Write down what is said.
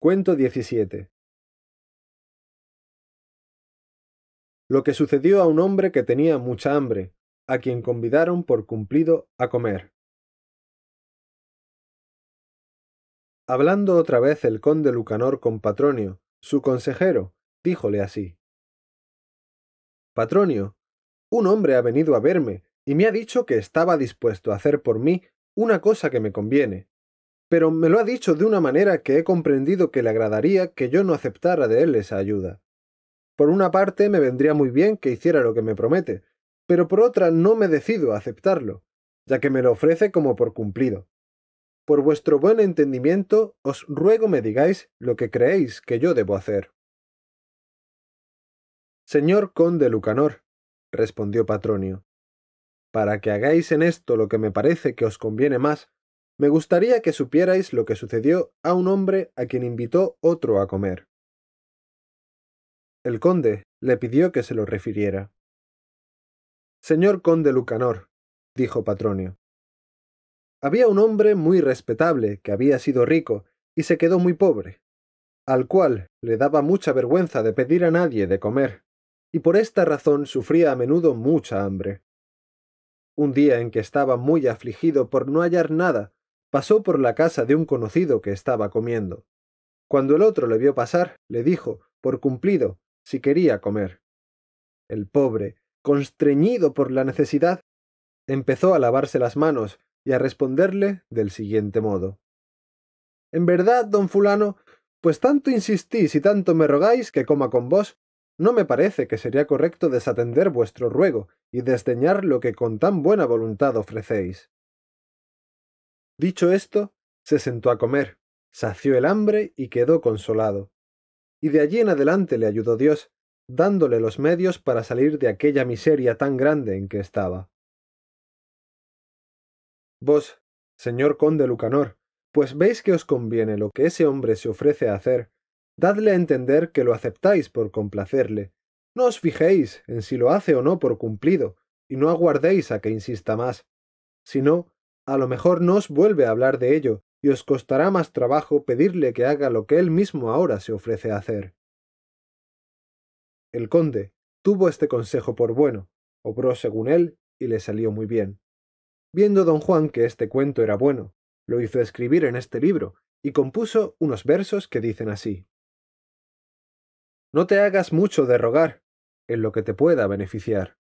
Cuento 17. Lo que sucedió a un hombre que tenía mucha hambre, a quien convidaron por cumplido a comer. Hablando otra vez el conde Lucanor con Patronio, su consejero, díjole así. Patronio, un hombre ha venido a verme y me ha dicho que estaba dispuesto a hacer por mí una cosa que me conviene, pero me lo ha dicho de una manera que he comprendido que le agradaría que yo no aceptara de él esa ayuda. Por una parte me vendría muy bien que hiciera lo que me promete, pero por otra no me decido a aceptarlo, ya que me lo ofrece como por cumplido. Por vuestro buen entendimiento os ruego me digáis lo que creéis que yo debo hacer. Señor conde Lucanor, respondió Patronio, para que hagáis en esto lo que me parece que os conviene más, me gustaría que supierais lo que sucedió a un hombre a quien invitó otro a comer. El conde le pidió que se lo refiriera. Señor conde Lucanor, dijo Patronio. Había un hombre muy respetable que había sido rico y se quedó muy pobre, al cual le daba mucha vergüenza de pedir a nadie de comer, y por esta razón sufría a menudo mucha hambre. Un día en que estaba muy afligido por no hallar nada, pasó por la casa de un conocido que estaba comiendo. Cuando el otro le vio pasar, le dijo, por cumplido, si quería comer. El pobre, constreñido por la necesidad, empezó a lavarse las manos y a responderle del siguiente modo. En verdad, don fulano, pues tanto insistís y tanto me rogáis que coma con vos, no me parece que sería correcto desatender vuestro ruego y desdeñar lo que con tan buena voluntad ofrecéis. Dicho esto, se sentó a comer, sació el hambre y quedó consolado. Y de allí en adelante le ayudó Dios, dándole los medios para salir de aquella miseria tan grande en que estaba. Vos, señor conde Lucanor, pues veis que os conviene lo que ese hombre se ofrece a hacer, dadle a entender que lo aceptáis por complacerle. No os fijéis en si lo hace o no por cumplido, y no aguardéis a que insista más, sino a lo mejor no os vuelve a hablar de ello, y os costará más trabajo pedirle que haga lo que él mismo ahora se ofrece a hacer. El conde tuvo este consejo por bueno, obró según él, y le salió muy bien. Viendo don Juan que este cuento era bueno, lo hizo escribir en este libro, y compuso unos versos que dicen así. No te hagas mucho de rogar, en lo que te pueda beneficiar.